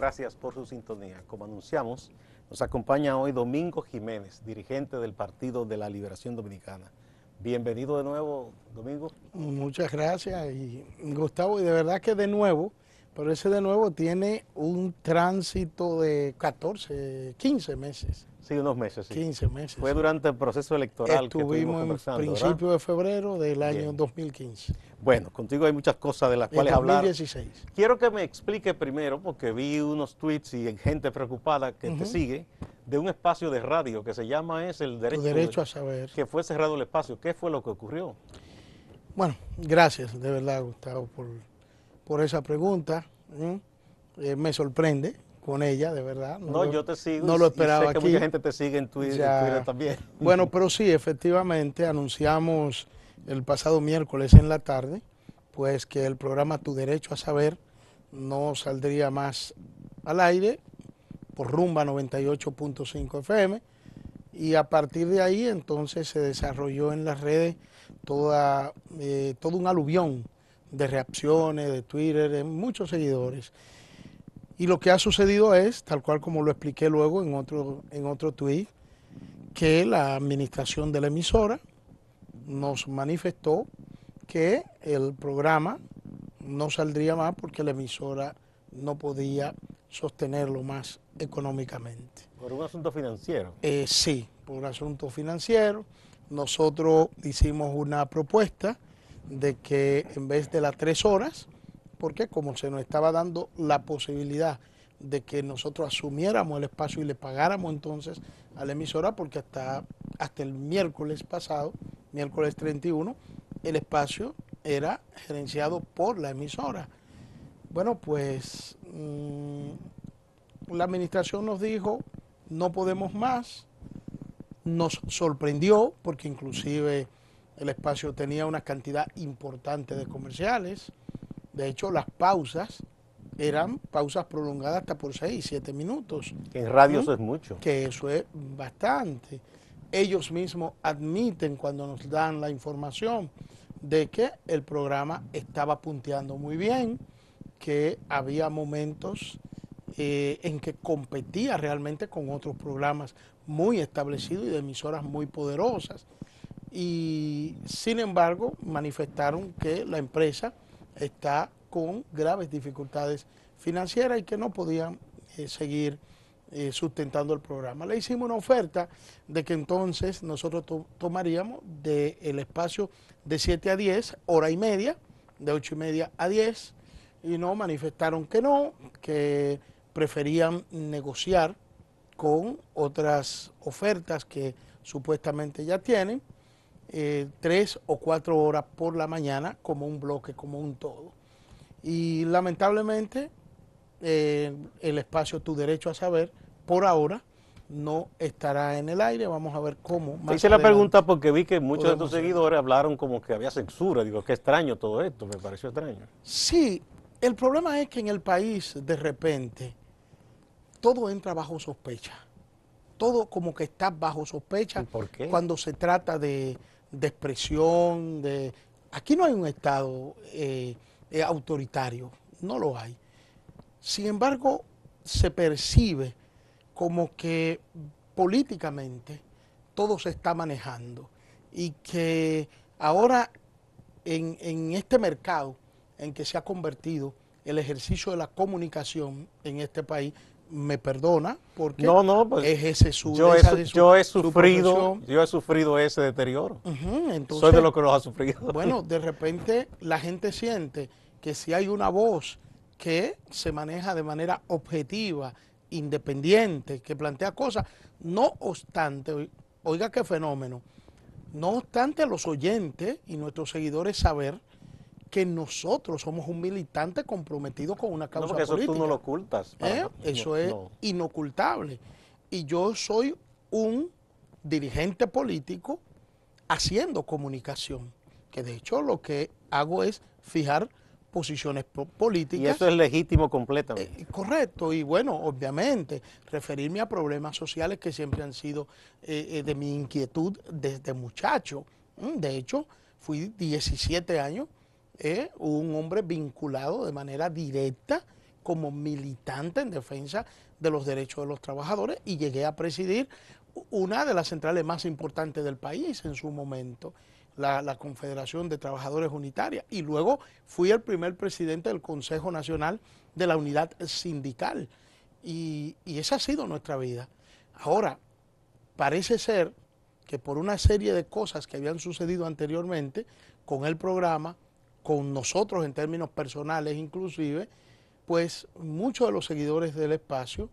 Gracias por su sintonía. Como anunciamos, nos acompaña hoy Domingo Jiménez, dirigente del Partido de la Liberación Dominicana. Bienvenido de nuevo, Domingo. Muchas gracias, y Gustavo. Y de verdad que de nuevo pero ese de nuevo tiene un tránsito de 14, 15 meses. Sí, unos meses. 15 meses. Fue durante el proceso electoral que estuvimos conversando, principio de febrero del año 2015. Bueno, contigo hay muchas cosas de las cuales hablar. hablar. 2016. Quiero que me explique primero, porque vi unos tweets y en gente preocupada que te sigue, de un espacio de radio que se llama es el derecho, el derecho a saber. Que fue cerrado el espacio. ¿Qué fue lo que ocurrió? Bueno, gracias de verdad, Gustavo, por por esa pregunta. Eh, me sorprende con ella, de verdad. No, yo te sigo. No lo esperaba. que mucha gente te sigue en Twitter, también. Bueno, pero sí, efectivamente, anunciamos el pasado miércoles en la tarde, pues que el programa Tu Derecho a Saber no saldría más al aire por rumba 98.5 FM. Y a partir de ahí entonces se desarrolló en las redes toda, eh, todo un aluvión de reacciones, de Twitter, de muchos seguidores. Y lo que ha sucedido es, tal cual como lo expliqué luego en otro, en otro tweet, que la administración de la emisora nos manifestó que el programa no saldría más porque la emisora no podía sostenerlo más económicamente. ¿Por un asunto financiero? Eh, sí, por un asunto financiero. Nosotros hicimos una propuesta de que en vez de las tres horas, porque como se nos estaba dando la posibilidad de que nosotros asumiéramos el espacio y le pagáramos entonces a la emisora, porque hasta, hasta el miércoles pasado, miércoles 31, el espacio era gerenciado por la emisora. Bueno, pues mm, la administración nos dijo, no podemos más, nos sorprendió, porque inclusive el espacio tenía una cantidad importante de comerciales. De hecho, las pausas eran pausas prolongadas hasta por 6, 7 minutos. En radio eso es mucho. Que eso es bastante. Ellos mismos admiten cuando nos dan la información de que el programa estaba punteando muy bien, que había momentos eh, en que competía realmente con otros programas muy establecidos y de emisoras muy poderosas y sin embargo manifestaron que la empresa está con graves dificultades financieras y que no podían eh, seguir eh, sustentando el programa. Le hicimos una oferta de que entonces nosotros tomaríamos del espacio de 7 a 10, hora y media, de 8 y media a 10, y no manifestaron que no, que preferían negociar con otras ofertas que supuestamente ya tienen. Eh, tres o cuatro horas por la mañana como un bloque, como un todo. Y lamentablemente eh, el espacio Tu Derecho a Saber, por ahora, no estará en el aire. Vamos a ver cómo. hice la pregunta porque vi que muchos de tus seguidores hablaron como que había censura. Digo, qué extraño todo esto, me pareció extraño. Sí, el problema es que en el país, de repente, todo entra bajo sospecha. Todo como que está bajo sospecha cuando se trata de, de expresión, de... Aquí no hay un Estado eh, eh, autoritario, no lo hay. Sin embargo, se percibe como que políticamente todo se está manejando y que ahora en este mercado en que se ha convertido el ejercicio de la comunicación en este país, me perdona porque pues, es ese suyo, yo, esa he, yo he sufrido yo he sufrido ese deterioro entonces, soy de los que los ha sufrido bueno de repente la gente siente que si hay una voz que se maneja de manera objetiva independiente que plantea cosas no obstante oiga qué fenómeno no obstante los oyentes y nuestros seguidores saber que nosotros somos un militante comprometido con una causa no, eso política. Eso tú no lo ocultas. ¿Eh? Eso es inocultable. Y yo soy un dirigente político haciendo comunicación, que de hecho lo que hago es fijar posiciones políticas. Y eso es legítimo completamente. Eh, correcto, y bueno, obviamente, referirme a problemas sociales que siempre han sido eh, de mi inquietud desde muchacho. Mm, de hecho, fui 17 años un hombre vinculado de manera directa como militante en defensa de los derechos de los trabajadores y llegué a presidir una de las centrales más importantes del país en su momento, la, Confederación de Trabajadores Unitaria. Y luego fui el primer presidente del Consejo Nacional de la Unidad Sindical. y esa ha sido nuestra vida. Ahora, parece ser que por una serie de cosas que habían sucedido anteriormente con el programa, con nosotros en términos personales inclusive, pues muchos de los seguidores del espacio,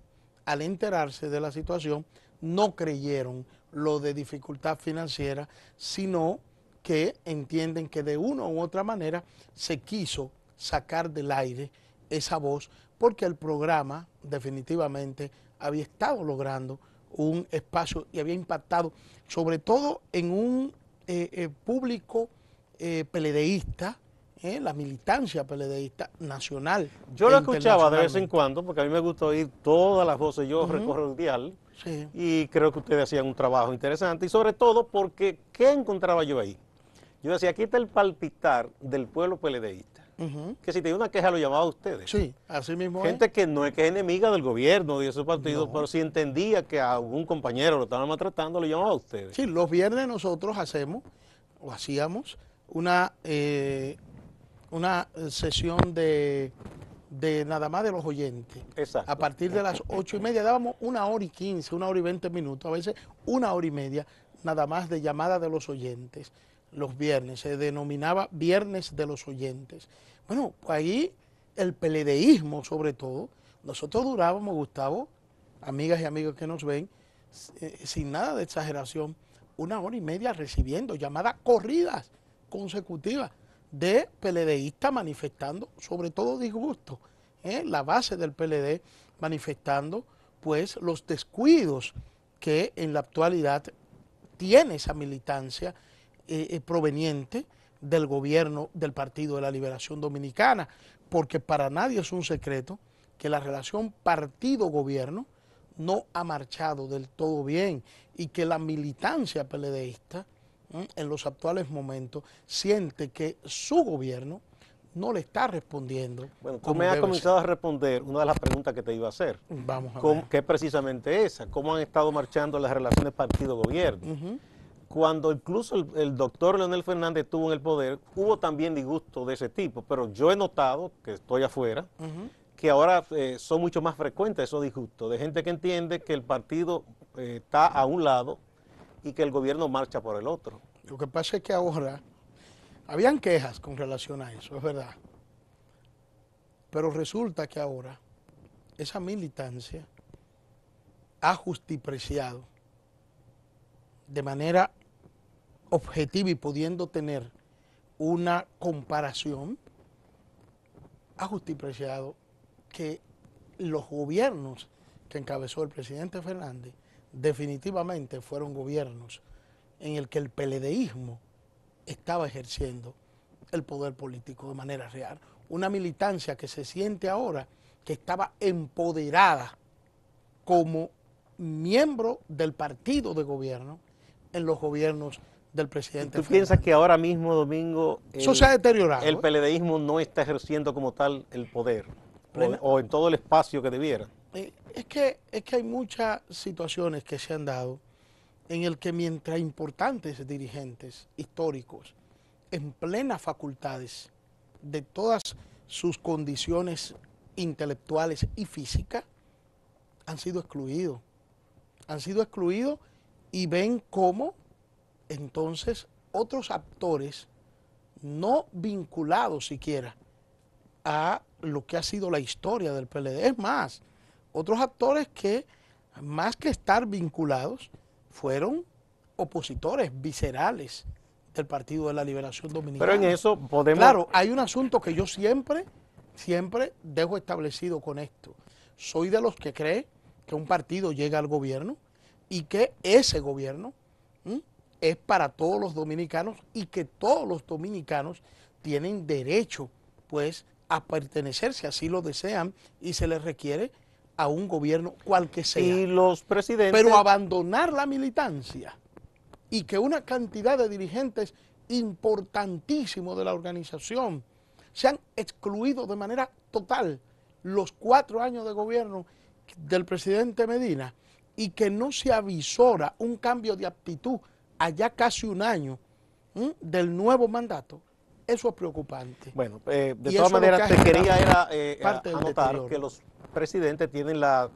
al enterarse de la situación, no creyeron lo de dificultad financiera, sino que entienden que de una u otra manera se quiso sacar del aire esa voz, porque el programa definitivamente había estado logrando un espacio y había impactado, sobre todo en un eh, eh, público eh, peledeísta, eh, la militancia peledeísta nacional. Yo lo escuchaba de vez en cuando, porque a mí me gusta oír todas las voces, yo recorro el dial, y creo que ustedes hacían un trabajo interesante, y sobre todo porque, ¿qué encontraba yo ahí? Yo decía, aquí está el palpitar del pueblo peledeísta. Que si tenía una queja lo llamaba a ustedes. Sí, así mismo. Gente que no es que es enemiga del gobierno y de su partido, pero si entendía que a algún compañero lo estaban maltratando, lo llamaba a ustedes. Sí, los viernes nosotros hacemos, o hacíamos, una eh, una eh, sesión de, de nada más de los oyentes. A partir de las ocho y media dábamos una hora y quince, una hora y veinte minutos, a veces una hora y media, nada más de llamada de los oyentes los viernes, se denominaba Viernes de los Oyentes. Bueno, pues ahí el peledeísmo sobre todo, nosotros durábamos, Gustavo, amigas y amigos que nos ven, eh, sin nada de exageración, una hora y media recibiendo llamadas corridas, consecutivas, de PLDistas manifestando, sobre todo disgusto, ¿eh? la base del PLD manifestando pues los descuidos que en la actualidad tiene esa militancia eh, eh, proveniente del gobierno del Partido de la Liberación Dominicana, porque para nadie es un secreto que la relación partido-gobierno no ha marchado del todo bien y que la militancia PLDista en los actuales momentos siente que su gobierno no le está respondiendo. Bueno, tú me has comenzado a responder una de las preguntas que te iba a hacer. Vamos a Que es precisamente esa, cómo han estado marchando las relaciones partido-gobierno. Cuando incluso el, doctor Leonel Fernández estuvo en el poder, hubo también disgusto de ese tipo, pero yo he notado, que estoy afuera, que ahora eh, son mucho más frecuentes esos disgustos, de gente que entiende que el partido eh, está a un lado y que el gobierno marcha por el otro. Lo que pasa es que ahora habían quejas con relación a eso, es verdad. Pero resulta que ahora esa militancia ha justipreciado de manera objetiva y pudiendo tener una comparación, ha justipreciado que los gobiernos que encabezó el presidente Fernández definitivamente fueron gobiernos en el que el peledeísmo estaba ejerciendo el poder político de manera real. Una militancia que se siente ahora que estaba empoderada como miembro del partido de gobierno en los gobiernos del presidente. ¿Tú piensas que ahora mismo, Domingo, el, Eso se ha el ¿eh? peledeísmo no está ejerciendo como tal el poder? o en todo el espacio que debiera. Eh, es, que, hay muchas situaciones que se han dado en el que mientras importantes dirigentes históricos en plenas facultades de todas sus condiciones intelectuales y físicas han sido excluidos. Han sido excluidos y ven cómo entonces otros actores no vinculados siquiera a lo que ha sido la historia del PLD. Es más, otros actores que, más que estar vinculados, fueron opositores viscerales del Partido de la Liberación Dominicana. Pero en eso podemos... Claro, hay un asunto que yo siempre, siempre dejo establecido con esto. Soy de los que cree que un partido llega al gobierno y que ese gobierno es para todos los dominicanos y que todos los dominicanos tienen derecho, pues, a pertenecer si así lo desean y se les requiere a un gobierno cual que sea. Y los presidentes. Pero abandonar la militancia y que una cantidad de dirigentes importantísimos de la organización sean excluidos de manera total los cuatro años de gobierno del presidente Medina y que no se avisora un cambio de actitud allá casi un año del nuevo mandato, eso es preocupante. Bueno, eh, de todas maneras, te quería era, eh, anotar que los presidente tienen la,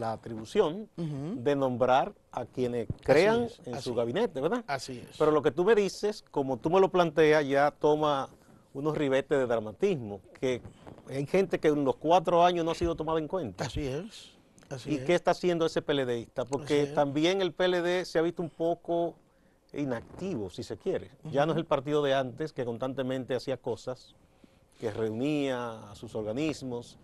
atribución de nombrar a quienes crean en su gabinete, ¿verdad? Así es. Pero lo que tú me dices, como tú me lo planteas, ya toma unos ribetes de dramatismo, que hay gente que en los cuatro años no ha sido tomada en cuenta. Así es. Así ¿Y qué está haciendo ese PLDista? Porque también el PLD se ha visto un poco inactivo, si se quiere. Ya no es el partido de antes que constantemente hacía cosas, que reunía a sus organismos,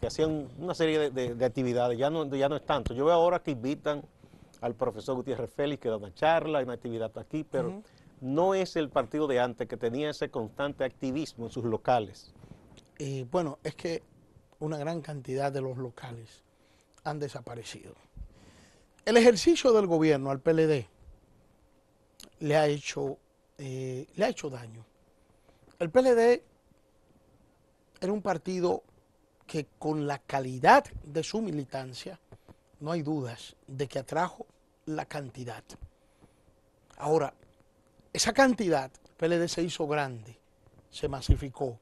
que hacían una serie de, actividades, ya no, ya no es tanto. Yo veo ahora que invitan al profesor Gutiérrez Félix que da una charla, hay una actividad aquí, pero no es el partido de antes que tenía ese constante activismo en sus locales. Y bueno, es que una gran cantidad de los locales han desaparecido. El ejercicio del gobierno al PLD le ha hecho, eh, le ha hecho daño. El PLD era un partido que con la calidad de su militancia, no hay dudas de que atrajo la cantidad. Ahora, esa cantidad, PLD e se hizo grande, se masificó,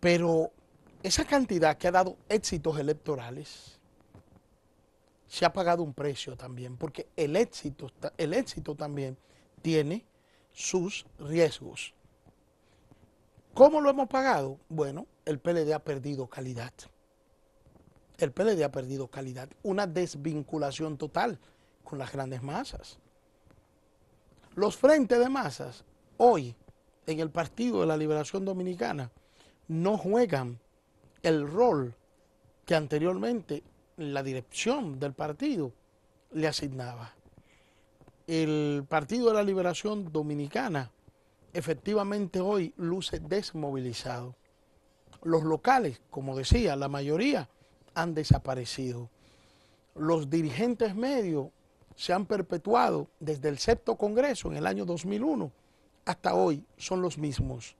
pero esa cantidad que ha dado éxitos electorales, se ha pagado un precio también, porque el éxito, el éxito también tiene sus riesgos. ¿Cómo lo hemos pagado? Bueno, el PLD ha perdido calidad. El PLD ha perdido calidad. Una desvinculación total con las grandes masas. Los frentes de masas hoy en el Partido de la Liberación Dominicana no juegan el rol que anteriormente la dirección del partido le asignaba. El Partido de la Liberación Dominicana efectivamente hoy luce desmovilizado. Los locales, como decía, la mayoría han desaparecido. Los dirigentes medios se han perpetuado desde el sexto Congreso en el año 2001 hasta hoy, son los mismos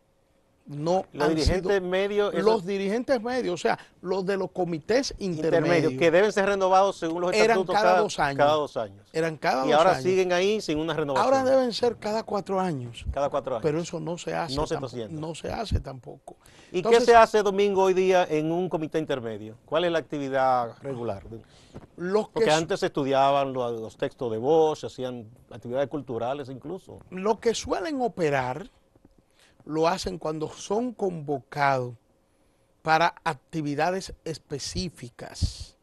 no los dirigentes medios los dirigentes medios o sea los de los comités intermedios, que deben ser renovados según los estatutos cada, cada, dos años cada dos años eran y ahora siguen ahí sin una renovación ahora deben ser cada cuatro años cada cuatro años pero eso no se hace no se tampoco, no se hace tampoco y qué se hace domingo hoy día en un comité intermedio cuál es la actividad regular los que antes estudiaban los, textos de voz hacían actividades culturales incluso lo que suelen operar lo hacen cuando son convocados para actividades específicas.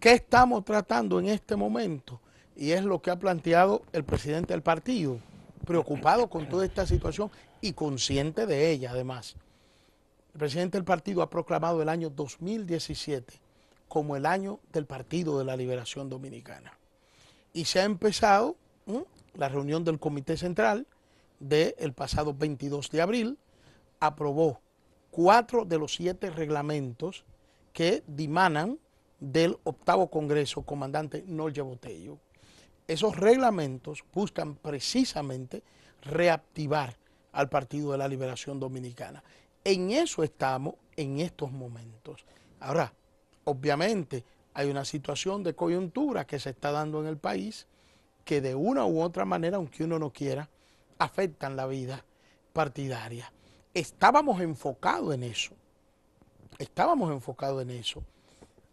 ¿Qué estamos tratando en este momento? Y es lo que ha planteado el presidente del partido, preocupado con toda esta situación y consciente de ella además. El presidente del partido ha proclamado el año 2017 como el año del Partido de la Liberación Dominicana. Y se ha empezado la reunión del Comité Central, del pasado 22 de abril, aprobó cuatro de los siete reglamentos que dimanan del octavo Congreso, comandante Norja Botello. Esos reglamentos buscan precisamente reactivar al Partido de la Liberación Dominicana. En eso estamos en estos momentos. Ahora, obviamente hay una situación de coyuntura que se está dando en el país que de una u otra manera, aunque uno no quiera, afectan la vida partidaria. Estábamos enfocados en eso, estábamos enfocados en eso.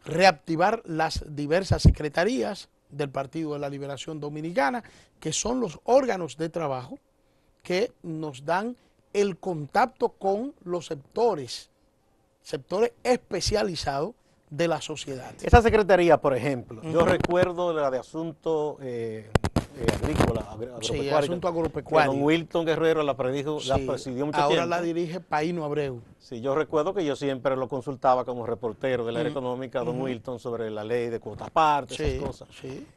Reactivar las diversas secretarías del Partido de la Liberación Dominicana, que son los órganos de trabajo que nos dan el contacto con los sectores, sectores especializados de la sociedad. Esa secretaría, por ejemplo, yo recuerdo la de asuntos eh, eh, agrícola, Don Wilton Guerrero la, predijo, sí, la ahora la dirige Paino Abreu. Sí, yo recuerdo que yo siempre lo consultaba como reportero la área mm, económica, Don Wilton, sobre la ley de cuotas partes, esas cosas.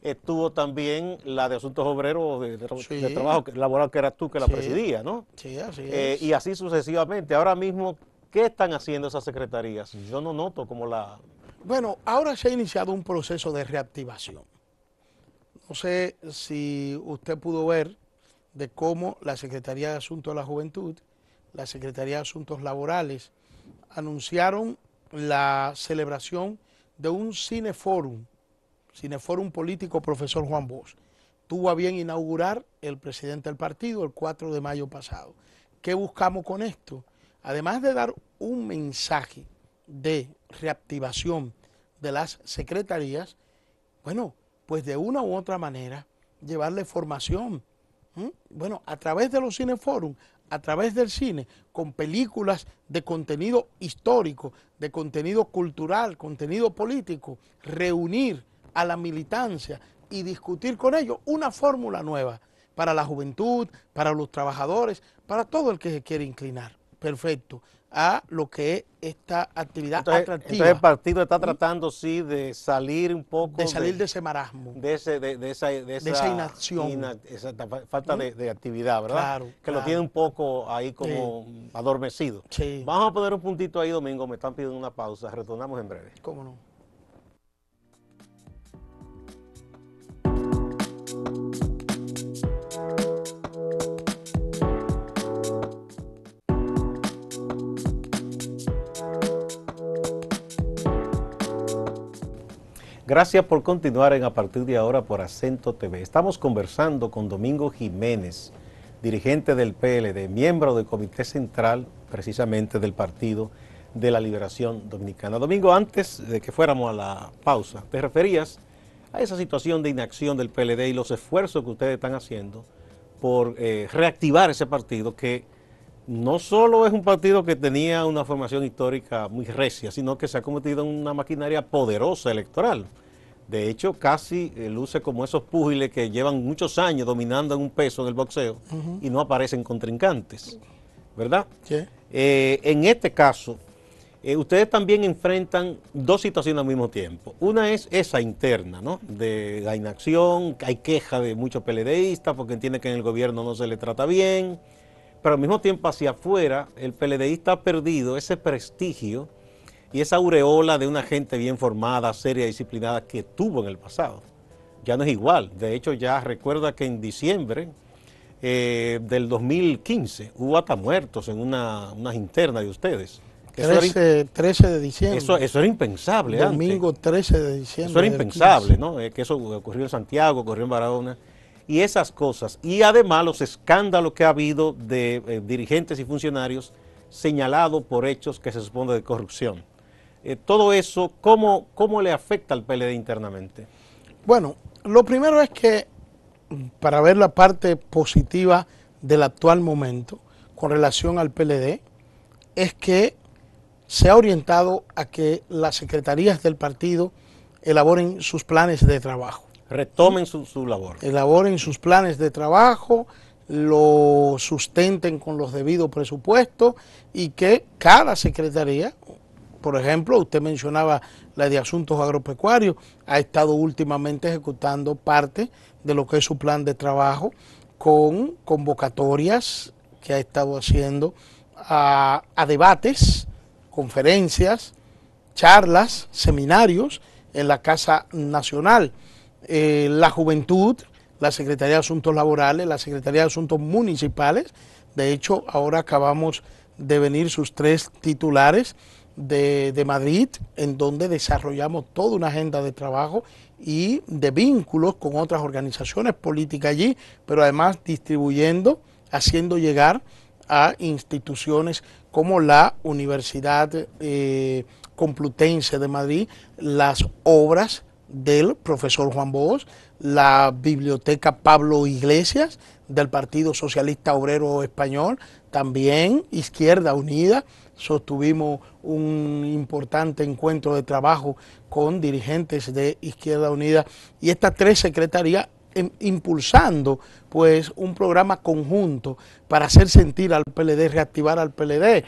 Estuvo también la de asuntos obreros de, trabajo laboral, que eras tú que la presidía, ¿no? Sí, así eh, y así sucesivamente. Ahora mismo, ¿qué están haciendo esas secretarías? Yo no noto como la... Bueno, ahora se ha iniciado un proceso de reactivación no sé si usted pudo ver de cómo la Secretaría de Asuntos de la Juventud, la Secretaría de Asuntos Laborales, anunciaron la celebración de un cineforum, cineforum político profesor Juan Bosch. Tuvo a bien inaugurar el presidente del partido el 4 de mayo pasado. ¿Qué buscamos con esto? Además de dar un mensaje de reactivación de las secretarías, bueno, pues de una u otra manera, llevarle formación. Bueno, a través de los cineforums, a través del cine, con películas de contenido histórico, de contenido cultural, contenido político, reunir a la militancia y discutir con ellos una fórmula nueva para la juventud, para los trabajadores, para todo el que se quiere inclinar. Perfecto a lo que es esta actividad entonces, el partido está tratando, sí, de salir un poco... De salir de, ese marasmo. De, esa, inacción. esa falta ¿Mm? de, actividad, ¿verdad? que lo tiene un poco ahí como adormecido. Vamos a poner un puntito ahí, Domingo, me están pidiendo una pausa, retornamos en breve. ¿Cómo no? Gracias por continuar en a partir de ahora por Acento TV. Estamos conversando con Domingo Jiménez, dirigente del PLD, miembro del Comité Central, precisamente del Partido de la Liberación Dominicana. Domingo, antes de que fuéramos a la pausa, te referías a esa situación de inacción del PLD y los esfuerzos que ustedes están haciendo por eh, reactivar ese partido que no solo es un partido que tenía una formación histórica muy recia, sino que se ha cometido en una maquinaria poderosa electoral. De hecho, casi eh, luce como esos púgiles que llevan muchos años dominando en un peso en el boxeo y no aparecen contrincantes, ¿verdad? Eh, en este caso, eh, ustedes también enfrentan dos situaciones al mismo tiempo. Una es esa interna, ¿no? De la inacción, hay queja de muchos peledeístas porque entienden que en el gobierno no se le trata bien, pero al mismo tiempo hacia afuera el PLDista ha perdido ese prestigio y esa aureola de una gente bien formada, seria, disciplinada que tuvo en el pasado. Ya no es igual. De hecho, ya recuerda que en diciembre eh, del 2015 hubo hasta muertos en una, unas internas de ustedes. 13, 13, de diciembre. Eso, eso era impensable. Domingo 13 de diciembre. Eso era impensable, ¿no? Eh, que eso ocurrió en Santiago, ocurrió en Baradona y esas cosas. Y además los escándalos que ha habido de eh, dirigentes y funcionarios señalados por hechos que se supone de corrupción. Eh, todo eso, ¿cómo, ¿cómo le afecta al PLD internamente? Bueno, lo primero es que, para ver la parte positiva del actual momento con relación al PLD, es que se ha orientado a que las secretarías del partido elaboren sus planes de trabajo retomen su, labor. Elaboren sus planes de trabajo, lo sustenten con los debidos presupuestos y que cada secretaría, por ejemplo, usted mencionaba la de Asuntos Agropecuarios, ha estado últimamente ejecutando parte de lo que es su plan de trabajo con convocatorias que ha estado haciendo a debates, conferencias, charlas, seminarios en la Casa Nacional. Eh, la juventud, la Secretaría de Asuntos Laborales, la Secretaría de Asuntos Municipales. De hecho, ahora acabamos de venir sus tres titulares de, Madrid, en donde desarrollamos toda una agenda de trabajo y de vínculos con otras organizaciones políticas allí, pero además distribuyendo, haciendo llegar a instituciones como la Universidad eh, Complutense de Madrid las obras del profesor Juan Bosch, la biblioteca Pablo Iglesias del Partido Socialista Obrero Español, también Izquierda Unida, sostuvimos un importante encuentro de trabajo con dirigentes de Izquierda Unida y estas tres secretarías em, impulsando pues un programa conjunto para hacer sentir al PLD, reactivar al PLD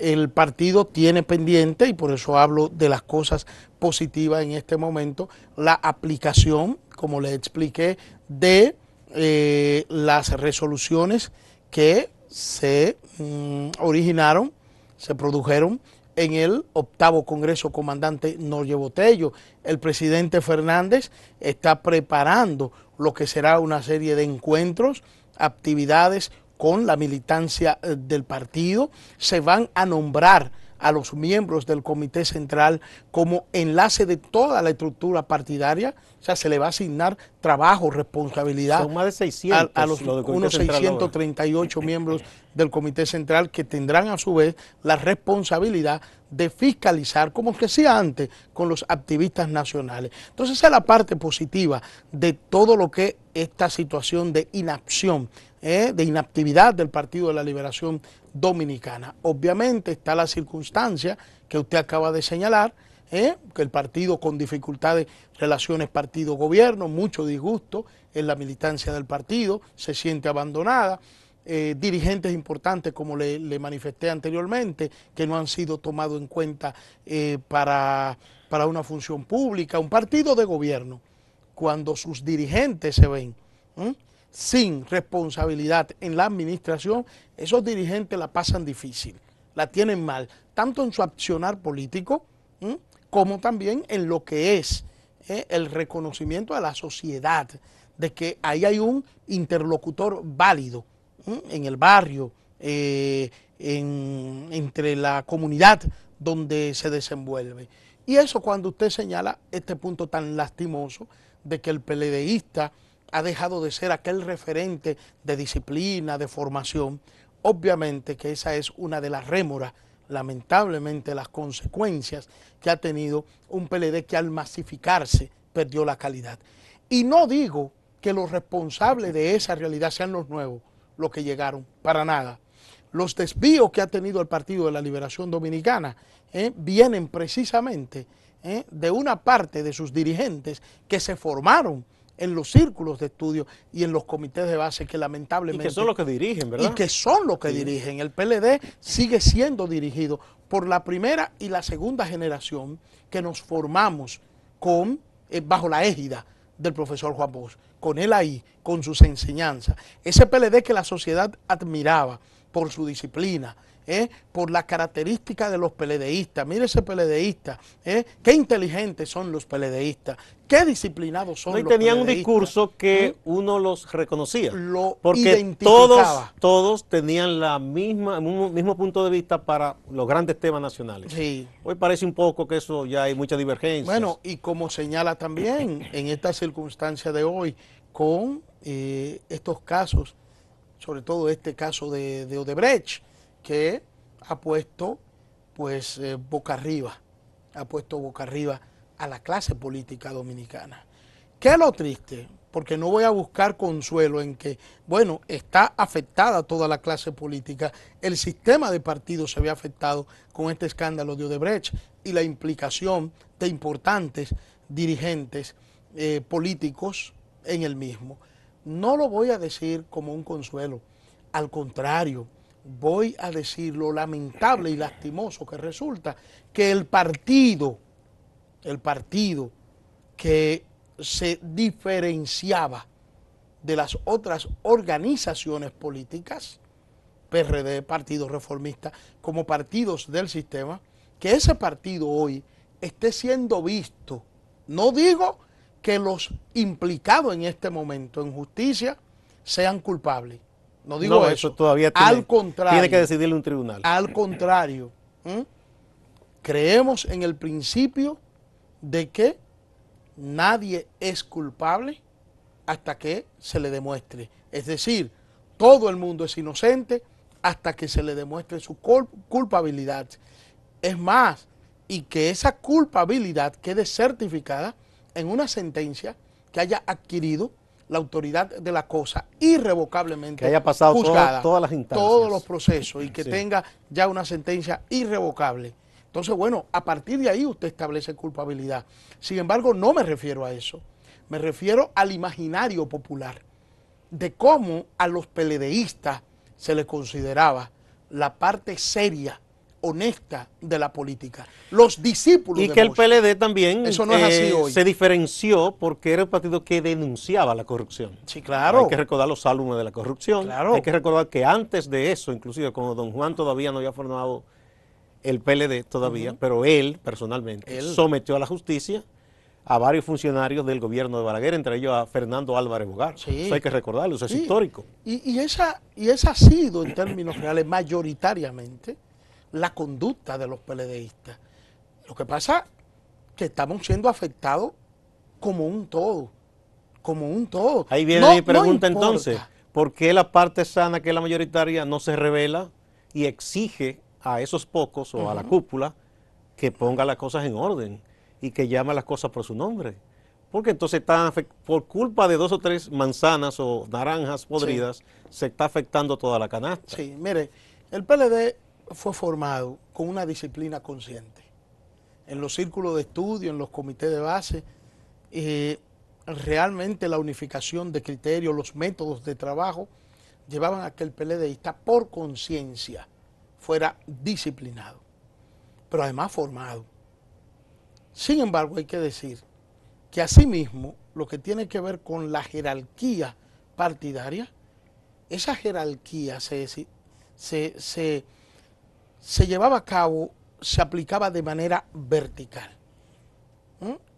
el partido tiene pendiente, y por eso hablo de las cosas positivas en este momento, la aplicación, como les expliqué, de eh, las resoluciones que se mm, originaron, se produjeron en el octavo Congreso Comandante Norge Botello. El presidente Fernández está preparando lo que será una serie de encuentros, actividades, con la militancia eh, del partido, se van a nombrar a los miembros del Comité Central como enlace de toda la estructura partidaria, o sea, se le va a asignar trabajo, responsabilidad Son más de 600, a, los unos 638 miembros del Comité Central que tendrán a su vez la responsabilidad de fiscalizar, como que sea antes, con los activistas nacionales. Entonces esa es la parte positiva de todo lo que esta situación de inacción, eh, de inactividad del Partido de la Liberación Dominicana. Obviamente está la circunstancia que usted acaba de señalar, eh, que el partido con dificultades, relaciones partido-gobierno, mucho disgusto en la militancia del partido, se siente abandonada. Eh, dirigentes importantes, como le, manifesté anteriormente, que no han sido tomados en cuenta eh, para, una función pública, un partido de gobierno, cuando sus dirigentes se ven sin responsabilidad en la administración, esos dirigentes la pasan difícil, la tienen mal, tanto en su accionar político como también en lo que es eh, el reconocimiento a la sociedad de que ahí hay un interlocutor válido en el barrio, eh, entre la comunidad donde se desenvuelve. Y eso cuando usted señala este punto tan lastimoso de que el peledeísta ha dejado de ser aquel referente de disciplina, de formación, obviamente que esa es una de las rémoras, lamentablemente las consecuencias que ha tenido un PLD que al masificarse perdió la calidad. Y no digo que los responsables de esa realidad sean los nuevos, lo que llegaron, para nada. Los desvíos que ha tenido el Partido de la Liberación Dominicana ¿eh? vienen precisamente ¿eh? de una parte de sus dirigentes que se formaron en los círculos de estudio y en los comités de base que lamentablemente... Y que son los que dirigen, ¿verdad? Y que son los que dirigen. El PLD sigue siendo dirigido por la primera y la segunda generación que nos formamos con, eh, bajo la égida del profesor Juan Bosch, con él ahí, con sus enseñanzas. Ese PLD que la sociedad admiraba por su disciplina, ¿eh? por la característica de los peledeístas. Mire ese peledeísta, ¿eh? qué inteligentes son los peledeístas, qué disciplinados son no, tenían un discurso ¿eh? que uno los reconocía. porque todos, todos tenían la misma, mismo punto de vista para los grandes temas nacionales. Sí. Hoy parece un poco que eso ya hay mucha divergencia. Bueno, y como señala también en esta circunstancia de hoy, con estos casos sobre todo este caso de, de Odebrecht, que ha puesto pues eh, boca arriba, ha puesto boca arriba a la clase política dominicana. ¿Qué es lo triste? Porque no voy a buscar consuelo en que, bueno, está afectada toda la clase política, el sistema de partidos se ve afectado con este escándalo de Odebrecht y la implicación de importantes dirigentes eh, políticos en el mismo. No lo voy a decir como un consuelo, al contrario, voy a decir lo lamentable y lastimoso que resulta que el partido, el partido que se diferenciaba de las otras organizaciones políticas, PRD, Partido Reformista, como partidos del sistema, que ese partido hoy esté siendo visto. No digo que los implicados en este momento en justicia sean culpables, no digo eso. todavía tiene, al contrario, que decidirle un tribunal. Al contrario, creemos en el principio de que nadie es culpable hasta que se le demuestre. Es decir, todo el mundo es inocente hasta que se le demuestre su culpabilidad. Es más, y que esa culpabilidad quede certificada en una sentencia que haya adquirido la autoridad de la cosa irrevocablemente que haya pasado todas las todos los procesos y que tenga ya una sentencia irrevocable. Entonces, bueno, a partir de ahí usted establece culpabilidad. Sin embargo, no me refiero a eso. Me refiero al imaginario popular, de cómo a los peledeístas se les consideraba la parte seria honesta de la política. Los discípulos. Y que el PLD también eh, se diferenció porque era el partido que denunciaba la corrupción. Sí, claro. Hay que recordar los álbumes de la corrupción. Hay que recordar que antes de eso, inclusive cuando don Juan todavía no había formado el PLD todavía, pero él personalmente sometió a la justicia a varios funcionarios del gobierno de Balaguer, entre ellos a Fernando Álvarez Bogar. Eso hay que recordarlo, eso es histórico. Y, y, esa, y esa ha sido, en términos reales, mayoritariamente la conducta de los PLDistas. Lo que pasa es que estamos siendo afectados como un todo, como un todo. Ahí viene mi pregunta entonces, ¿por qué la parte sana, que es la mayoritaria, no se revela y exige a esos pocos o a la cúpula que ponga las cosas en orden y que llame las cosas por su nombre? Porque entonces están por culpa de dos o tres manzanas o naranjas podridas, se está afectando toda la canasta. Sí, mire, el PLD fue formado con una disciplina consciente. En los círculos de estudio, en los comités de base, eh, realmente la unificación de criterios, los métodos de trabajo, llevaban a que el PLDista por conciencia fuera disciplinado, pero además formado. Sin embargo, hay que decir que asimismo lo que tiene que ver con la jerarquía partidaria, esa jerarquía se, se se llevaba a cabo, se aplicaba de manera vertical.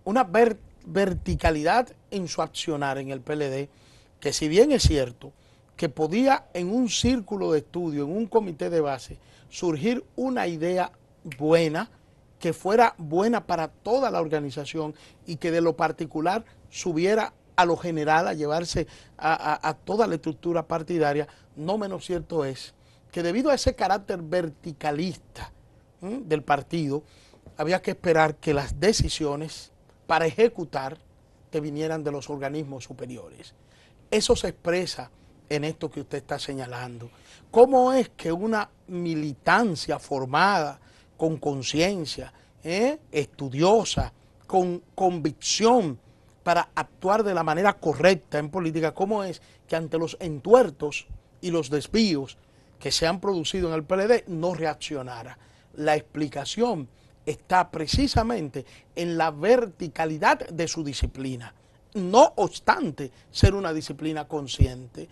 Una verticalidad en su accionar en el PLD, que si bien es cierto que podía en un círculo de estudio, en un comité de base, surgir una idea buena, que fuera buena para toda la organización y que de lo particular subiera a lo general, a llevarse a toda la estructura partidaria, no menos cierto es que debido a ese carácter verticalista del partido, había que esperar que las decisiones para ejecutar te vinieran de los organismos superiores. Eso se expresa en esto que usted está señalando. ¿Cómo es que una militancia formada, con conciencia, ¿eh? estudiosa, con convicción para actuar de la manera correcta en política, cómo es que ante los entuertos y los desvíos que se han producido en el PLD no reaccionara. La explicación está precisamente en la verticalidad de su disciplina, no obstante ser una disciplina consciente.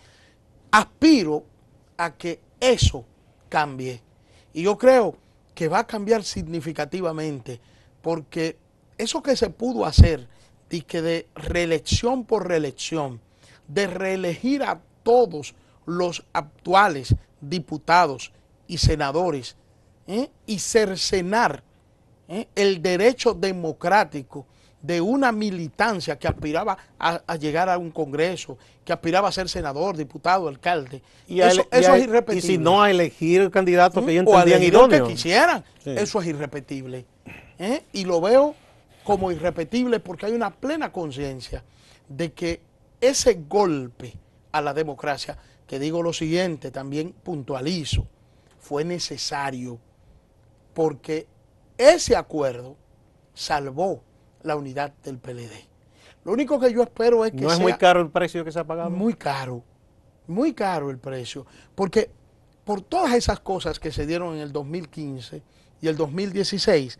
Aspiro a que eso cambie. Y yo creo que va a cambiar significativamente, porque eso que se pudo hacer, y que de reelección por reelección, de reelegir a todos los actuales diputados y senadores ¿eh? y cercenar ¿eh? el derecho democrático de una militancia que aspiraba a, llegar a un congreso, que aspiraba a ser senador, diputado, alcalde. Y eso, es irrepetible. Y si no a elegir el candidato que ellos quisieran. Eso es irrepetible. Y lo veo como irrepetible porque hay una plena conciencia de que ese golpe a la democracia que digo lo siguiente, también puntualizo, fue necesario porque ese acuerdo salvó la unidad del PLD. Lo único que yo espero es que... No es muy caro el precio que se ha pagado. Muy caro, muy caro el precio, porque por todas esas cosas que se dieron en el 2015 y el 2016,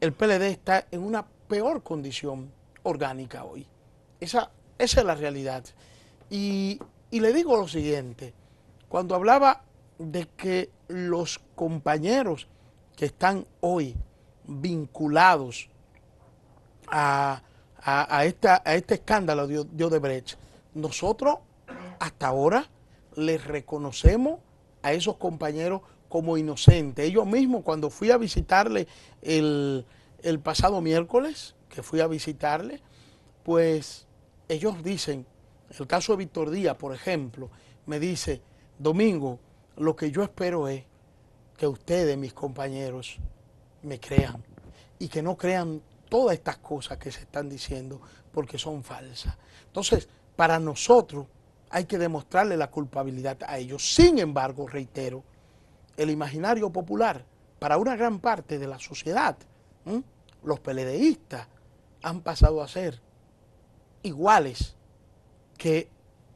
el PLD está en una peor condición orgánica hoy. Esa, esa es la realidad. Y y le digo lo siguiente, cuando hablaba de que los compañeros que están hoy vinculados a, esta, este escándalo de, de Odebrecht, nosotros hasta ahora les reconocemos a esos compañeros como inocentes. Ellos mismos, cuando fui a visitarle el, el pasado miércoles, que fui a visitarle, pues ellos dicen, el caso de Víctor Díaz, por ejemplo, me dice, Domingo, lo que yo espero es que ustedes, mis compañeros, me crean y que no crean todas estas cosas que se están diciendo porque son falsas. Entonces, para nosotros hay que demostrarle la culpabilidad a ellos. Sin embargo, reitero, el imaginario popular para una gran parte de la sociedad, los peledeístas han pasado a ser iguales que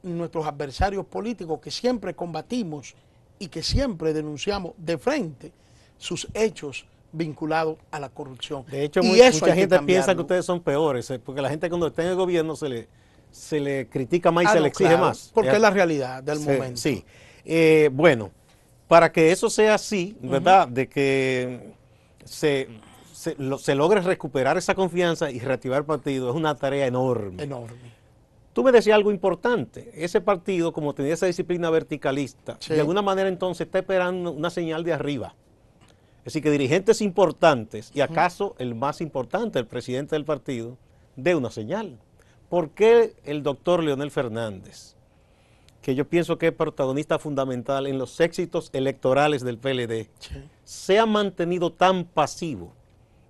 nuestros adversarios políticos que siempre combatimos y que siempre denunciamos de frente sus hechos vinculados a la corrupción. De hecho, mucha gente piensa que ustedes son peores, eh, porque la gente cuando está en el gobierno se le, se le critica más y ah, se le exige más. Porque es la realidad del momento. Sí. Eh, bueno, para que eso sea así, ¿verdad? De que se, logre recuperar esa confianza y reactivar el partido, es una tarea enorme. Enorme. Tú me decías algo importante. Ese partido, como tenía esa disciplina verticalista, de alguna manera entonces está esperando una señal de arriba. Es decir, que dirigentes importantes, y acaso el más importante, el presidente del partido, dé una señal. ¿Por qué el doctor Leonel Fernández, que yo pienso que es protagonista fundamental en los éxitos electorales del PLD, se ha mantenido tan pasivo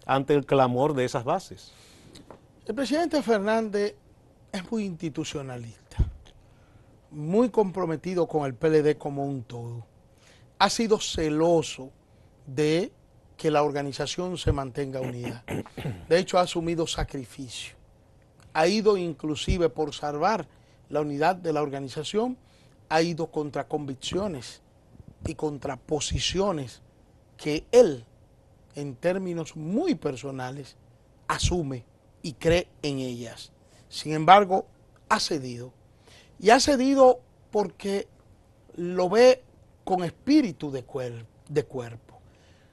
ante el clamor de esas bases? El presidente Fernández es muy institucionalista, muy comprometido con el PLD como un todo. Ha sido celoso de que la organización se mantenga unida. De hecho, ha asumido sacrificio. Ha ido inclusive por salvar la unidad de la organización, ha ido contra convicciones y contra posiciones que él, en términos muy personales, asume y cree en ellas. Sin embargo, ha cedido. Y ha cedido porque lo ve con espíritu de, de cuerpo.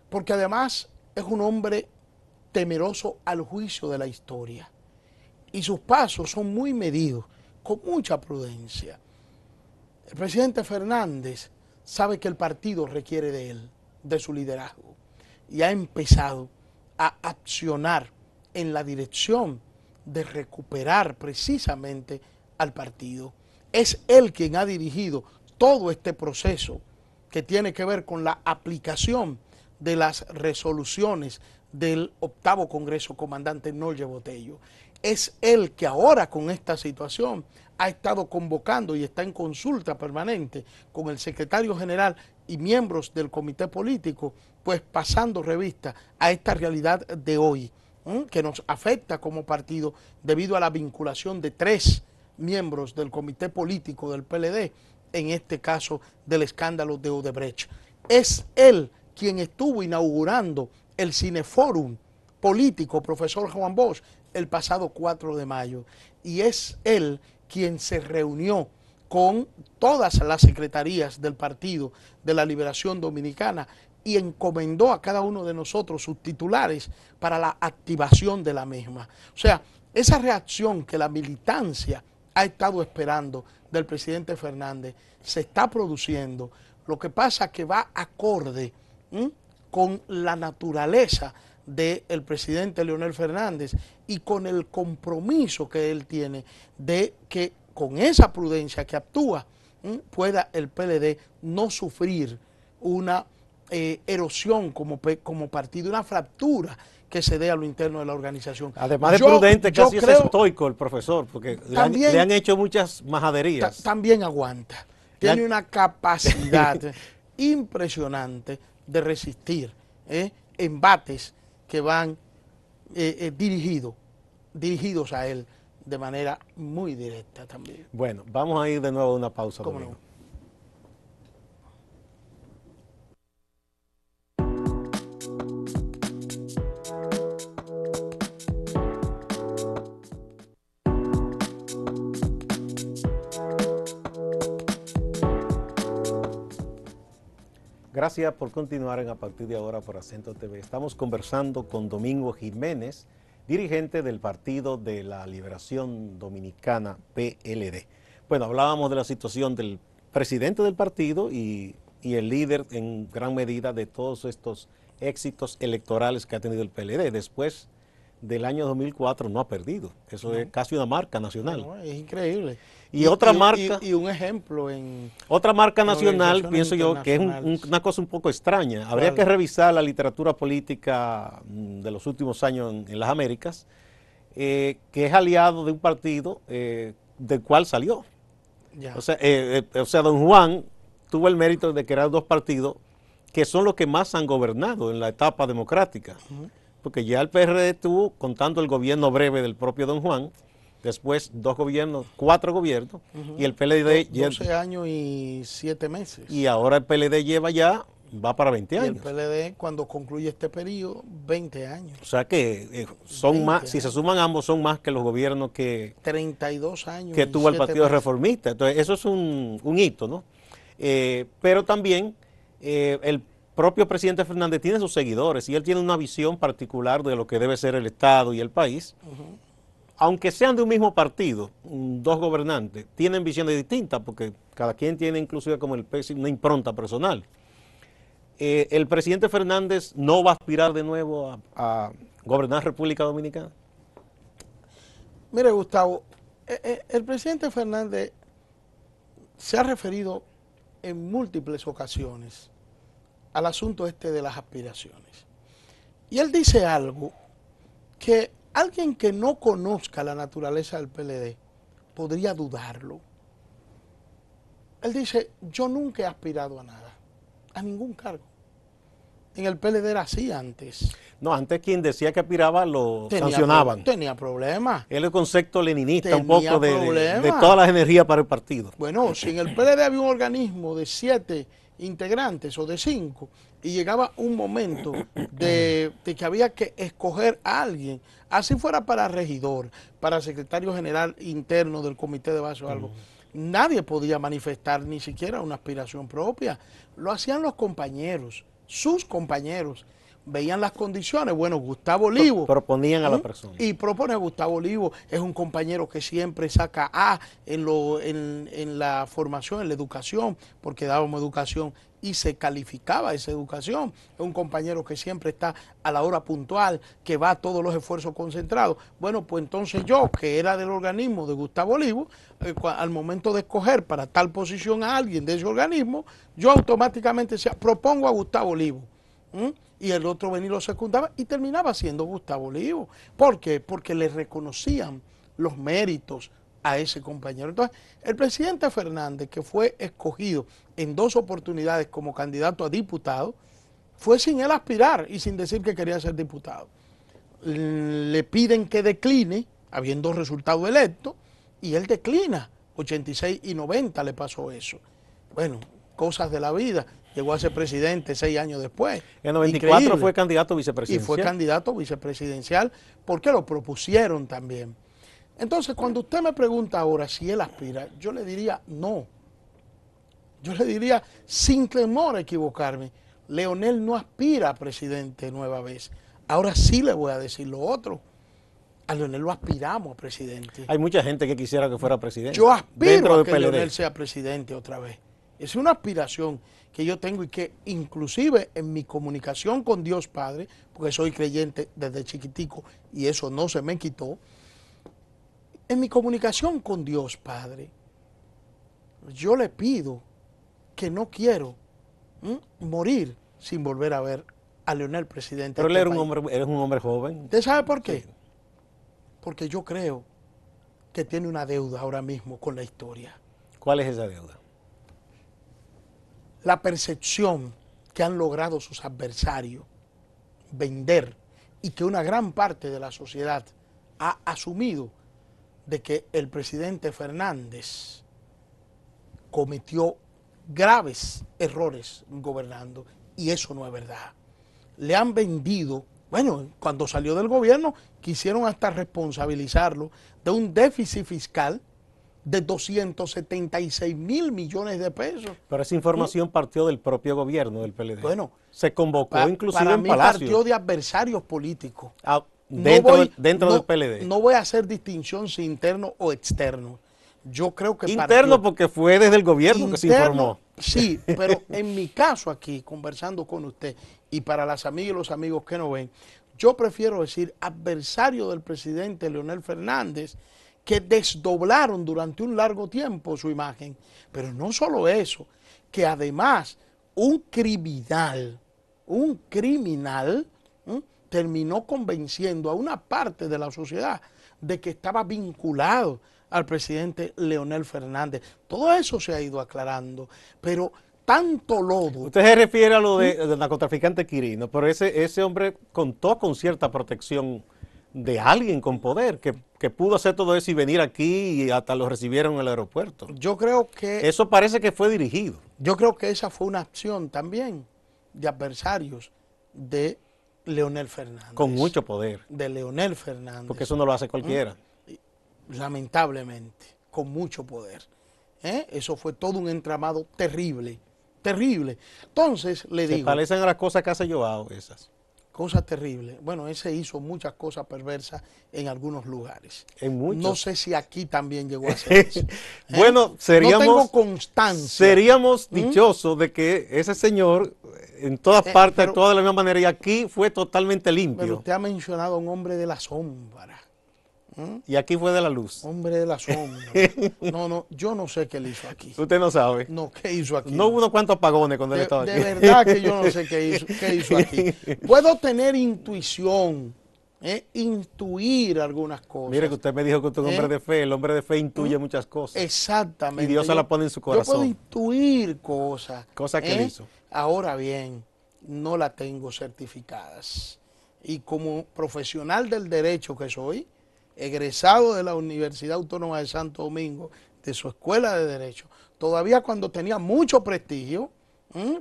Porque además es un hombre temeroso al juicio de la historia. Y sus pasos son muy medidos, con mucha prudencia. El presidente Fernández sabe que el partido requiere de él, de su liderazgo, y ha empezado a accionar en la dirección de recuperar precisamente al partido. Es él quien ha dirigido todo este proceso que tiene que ver con la aplicación de las resoluciones del octavo Congreso Comandante Nolle Botello. Es él que ahora con esta situación ha estado convocando y está en consulta permanente con el secretario general y miembros del comité político, pues pasando revista a esta realidad de hoy que nos afecta como partido debido a la vinculación de tres miembros del comité político del PLD, en este caso del escándalo de Odebrecht. Es él quien estuvo inaugurando el Cineforum político, profesor Juan Bosch, el pasado 4 de mayo. Y es él quien se reunió con todas las secretarías del Partido de la Liberación Dominicana y encomendó a cada uno de nosotros sus titulares para la activación de la misma. O sea, esa reacción que la militancia ha estado esperando del presidente Fernández se está produciendo. Lo que pasa es que va acorde con la naturaleza del presidente Leonel Fernández y con el compromiso que él tiene de que con esa prudencia que actúa pueda el PLD no sufrir una eh, erosión como, como partido, una fractura que se dé a lo interno de la organización. Además de prudente, casi es estoico el profesor, porque le, han, hecho muchas majaderías. También aguanta. Tiene una capacidad impresionante de resistir ¿eh? embates que van eh, dirigidos dirigidos a él de manera muy directa también. Bueno, vamos a ir de nuevo a una pausa. Gracias por continuar en a partir de ahora por Acento TV. Estamos conversando con Domingo Jiménez, dirigente del Partido de la Liberación Dominicana, PLD. Bueno, hablábamos de la situación del presidente del partido y, y el líder en gran medida de todos estos éxitos electorales que ha tenido el PLD. Después del año 2004 no ha perdido. Eso es casi una marca nacional. es increíble. Y, otra marca... Y, un ejemplo en... Otra marca nacional, pienso yo, que es una cosa un poco extraña. Habría que revisar la literatura política mm, de los últimos años en, las Américas, eh, que es aliado de un partido eh, del cual salió. O, sea, eh, o sea, don Juan tuvo el mérito de crear dos partidos que son los que más han gobernado en la etapa democrática que ya el PRD tuvo, contando el gobierno breve del propio don Juan, después dos gobiernos, cuatro gobiernos, y el PLD... 12 años y 7 meses. Y ahora el PLD lleva ya, va para 20 y años. el PLD cuando concluye este periodo, 20 años. O sea que eh, son más, si se suman ambos, son más que los gobiernos que... 32 años. Que tuvo el Partido Reformista. Entonces eso es un, hito, ¿no? Eh, pero también eh, el propio presidente Fernández tiene sus seguidores y él tiene una visión particular de lo que debe ser el Estado y el país. Aunque sean de un mismo partido, mm, dos gobernantes, tienen visiones distintas porque cada quien tiene inclusive como el una impronta personal. Eh, ¿El presidente Fernández no va a aspirar de nuevo a, gobernar República Dominicana? Mire, Gustavo, e, e, el presidente Fernández se ha referido en múltiples ocasiones al asunto este de las aspiraciones. Y él dice algo que alguien que no conozca la naturaleza del PLD podría dudarlo. Él dice, yo nunca he aspirado a nada, a ningún cargo en el PLD era así antes. No, antes quien decía que aspiraba lo sancionaban. tenía problemas. Él el concepto leninista un poco de, todas las energías para el partido. Bueno, si en el PLD había un organismo de siete integrantes o de cinco y llegaba un momento de, que había que escoger a alguien, así fuera para regidor, para secretario general interno del comité de base o algo. nadie podía manifestar ni siquiera una aspiración propia. Lo hacían los compañeros sus compañeros veían las condiciones. Bueno, Gustavo Olivo. Proponían a la persona. Y propone a Gustavo Olivo. Es un compañero que siempre saca A en, lo, en, la formación, en la educación, porque dábamos educación y se calificaba esa educación. Es un compañero que siempre está a la hora puntual, que va a todos los esfuerzos concentrados. Bueno, pues entonces yo, que era del organismo de Gustavo Olivo, eh, al momento de escoger para tal posición a alguien de ese organismo, yo automáticamente propongo a Gustavo Olivo y el otro venía y lo secundaba y terminaba siendo Gustavo Olivo. ¿Por qué? Porque le reconocían los méritos a ese compañero. Entonces, el presidente Fernández, que fue escogido en dos oportunidades como candidato a diputado, fue sin él aspirar y sin decir que quería ser diputado. Le piden que decline, habiendo resultado electo, y él declina. 86 y 90 le pasó eso. Bueno, cosas de la vida llegó a ser presidente seis años después. En 94 fue candidato vicepresidencial. Y fue candidato vicepresidencial porque lo propusieron también. Entonces, cuando usted me pregunta ahora si él aspira, yo le diría no. Yo le diría, sin temor a equivocarme, Leonel no aspira a presidente nueva vez. Ahora sí le voy a decir lo otro. A Leonel lo aspiramos a presidente. Hay mucha gente que quisiera que fuera presidente. Yo aspiro a que Leonel sea presidente otra vez. Es una aspiración que yo tengo y que inclusive en mi comunicación con Dios Padre, porque soy creyente desde chiquitico y eso no se me quitó, en mi comunicación con Dios Padre, yo le pido que no quiero morir sin volver a ver a Leonel presidente. Pero él este era un, hombre, eres un hombre joven. ¿Usted sabe por qué? Porque yo creo que tiene una deuda ahora mismo con la historia. ¿Cuál es esa deuda? la percepción que han logrado sus adversarios vender y que una gran parte de la sociedad ha asumido de que el presidente Fernández cometió graves errores gobernando y eso no es verdad. Le han vendido, bueno, cuando salió del gobierno quisieron hasta responsabilizarlo de un déficit fiscal de 276 mil millones de pesos. Pero esa información partió del propio gobierno del PLD. Bueno, se convocó inclusive para en mí Partió de adversarios políticos. Ah, dentro, dentro del PLD. No voy a hacer distinción si interno o externo. Yo creo que interno porque fue desde el gobierno que se informó. Sí, pero en mi caso aquí conversando con usted y para las amigas y los amigos que no ven, yo prefiero decir adversario del presidente Leonel Fernández que desdoblaron durante un largo tiempo su imagen. Pero no solo eso, que además un criminal, un criminal, terminó convenciendo a una parte de la sociedad de que estaba vinculado al presidente Leonel Fernández. Todo eso se ha ido aclarando, pero tanto lodo. Usted se refiere a lo de, del narcotraficante Quirino, pero ese, ese hombre contó con cierta protección de alguien con poder que, pudo hacer todo eso y venir aquí y hasta lo recibieron en el aeropuerto. Yo creo que... Eso parece que fue dirigido. Yo creo que esa fue una acción también de adversarios de Leonel Fernández. Con mucho poder. De Leonel Fernández. Porque eso no lo hace ¿Eh? cualquiera. Lamentablemente, con mucho poder. ¿Eh? Eso fue todo un entramado terrible, terrible. Entonces, le digo... Se parecen a las cosas que hace Joao esas cosas terribles. Bueno, ese hizo muchas cosas perversas en algunos lugares. En muchos. No sé si aquí también llegó a hacer eso. bueno, seríamos. ¿Eh? No tengo constancia. Seríamos ¿Mm? dichosos de que ese señor, en todas eh, partes, de de la misma maneras, y aquí fue totalmente limpio. Pero usted ha mencionado un hombre de la sombra. Y aquí fue de la luz. Hombre de la sombra. no, no, yo no sé qué le hizo aquí. Usted no sabe. No, ¿qué hizo aquí? No hubo unos cuantos apagones cuando él estaba aquí. De verdad que yo no sé qué hizo, aquí. Puedo tener intuición, ¿eh? intuir algunas cosas. Mire que usted me dijo que usted es un hombre ¿Eh? de fe. El hombre de fe intuye mm, muchas cosas. Exactamente. Y Dios se la pone en su corazón. Yo puedo intuir cosas. Cosas que él ¿eh? hizo. Ahora bien, no la tengo certificadas. Y como profesional del derecho que soy, egresado de la Universidad Autónoma de Santo Domingo, de su escuela de Derecho, todavía cuando tenía mucho prestigio,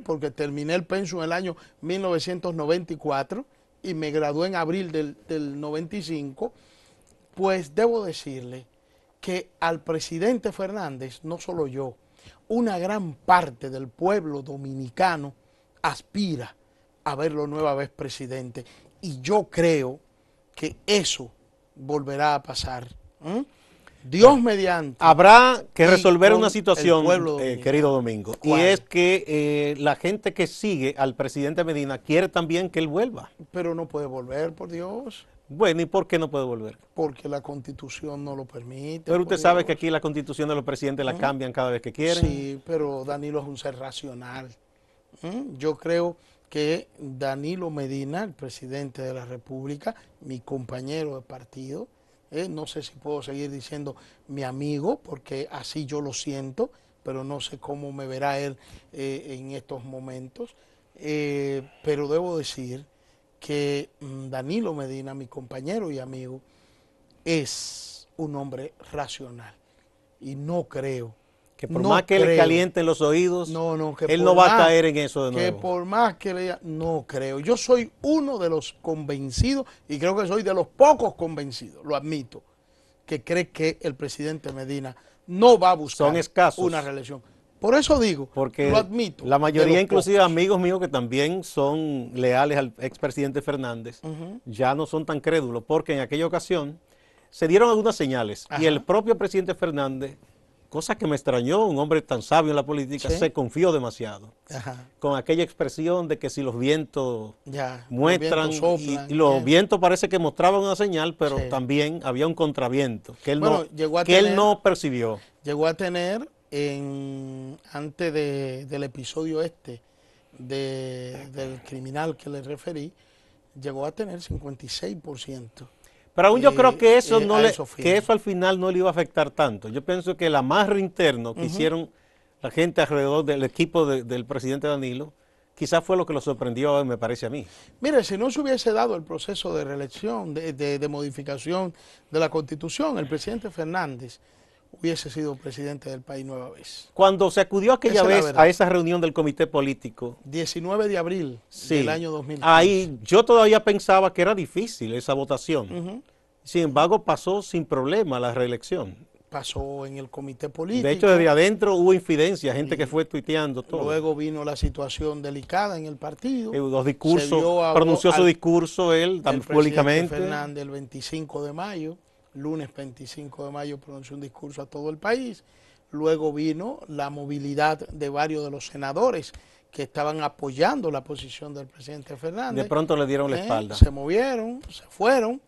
porque terminé el penso en el año 1994 y me gradué en abril del, del 95, pues debo decirle que al presidente Fernández, no solo yo, una gran parte del pueblo dominicano aspira a verlo nueva vez presidente. Y yo creo que eso volverá a pasar. Dios mediante. Habrá que resolver una situación, eh, querido Domingo, y es que eh, la gente que sigue al presidente Medina quiere también que él vuelva. Pero no puede volver, por Dios. Bueno, ¿y por qué no puede volver? Porque la constitución no lo permite. Pero usted sabe que aquí la constitución de los presidentes la ¿Mm? cambian cada vez que quieren. Sí, pero Danilo es un ser racional. Yo creo que Danilo Medina, el presidente de la República, mi compañero de partido, eh, no sé si puedo seguir diciendo mi amigo, porque así yo lo siento, pero no sé cómo me verá él eh, en estos momentos. Eh, pero debo decir que mm, Danilo Medina, mi compañero y amigo, es un hombre racional y no creo que por más que le calienten los oídos, él no va a caer en eso de nuevo. Que por más que le... No creo. Yo soy uno de los convencidos, y creo que soy de los pocos convencidos, lo admito, que cree que el presidente Medina no va a buscar una reelección. Por eso digo, Porque lo admito. La mayoría, inclusive amigos míos que también son leales al expresidente Fernández, ya no son tan crédulos, porque en aquella ocasión se dieron algunas señales y el propio presidente Fernández cosa que me extrañó, un hombre tan sabio en la política, se confió demasiado. Con aquella expresión de que si los vientos muestran, y, los vientos parece que mostraban una señal, pero también había un contraviento que él, no, que él no percibió. Llegó a tener, en, antes del episodio este del criminal que le referí, llegó a tener 56%. Pero aún yo creo que eso, eh, no le, al final no le iba a afectar tanto. Yo pienso que el amarre interno que hicieron la gente alrededor del equipo del presidente Danilo, quizás fue lo que lo sorprendió, me parece a mí. Mire, si no se hubiese dado el proceso de reelección, de, de modificación de la constitución, el presidente Fernández hubiese sido presidente del país nueva vez. Cuando se acudió aquella vez a esa reunión del comité político. 19 de abril del año 2000, Ahí yo todavía pensaba que era difícil esa votación. Sin embargo, pasó sin problema la reelección. Pasó en el comité político. De hecho, desde adentro hubo infidencia, gente que fue tuiteando todo. Luego vino la situación delicada en el partido. Eh, los discursos, pronunció su discurso él, tan públicamente. el 25 de mayo lunes 25 de mayo pronunció un discurso a todo el país. Luego vino la movilidad de varios de los senadores que estaban apoyando la posición del presidente Fernández. De pronto le dieron la eh, espalda. Se movieron, se fueron,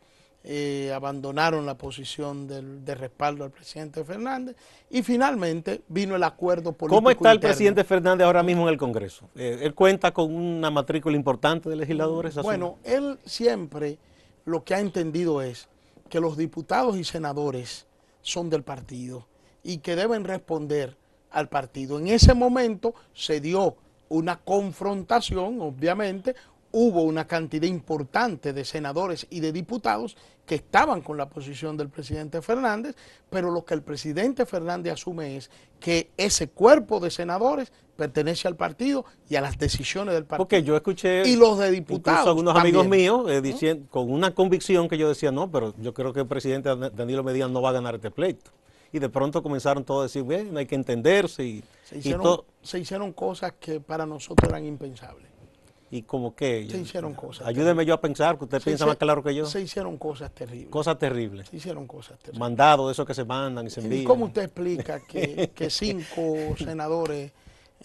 eh, abandonaron la posición de respaldo al presidente Fernández y finalmente vino el acuerdo político. ¿Cómo está el presidente Fernández ahora mismo en el Congreso? Eh, ¿Él cuenta con una matrícula importante de legisladores? Bueno, él siempre lo que ha entendido es que los diputados y senadores son del partido y que deben responder al partido. En ese momento se dio una confrontación, obviamente, hubo una cantidad importante de senadores y de diputados que estaban con la posición del presidente Fernández, pero lo que el presidente Fernández asume es que ese cuerpo de senadores pertenece al partido y a las decisiones del partido. Porque yo escuché y los de diputados algunos amigos míos eh, diciendo con una convicción que yo decía, "No, pero yo creo que el presidente Danilo Medina no va a ganar este pleito." Y de pronto comenzaron todos a decir, "Bueno, hay que entenderse y se hicieron cosas que para nosotros eran impensables y como que... Se hicieron cosas. Ayúdeme yo a pensar, que usted piensa más claro que yo. Se hicieron cosas terribles. Cosas terribles. Se hicieron cosas terribles. Mandados de esos que se mandan y se envían. ¿Y cómo usted explica que, cinco senadores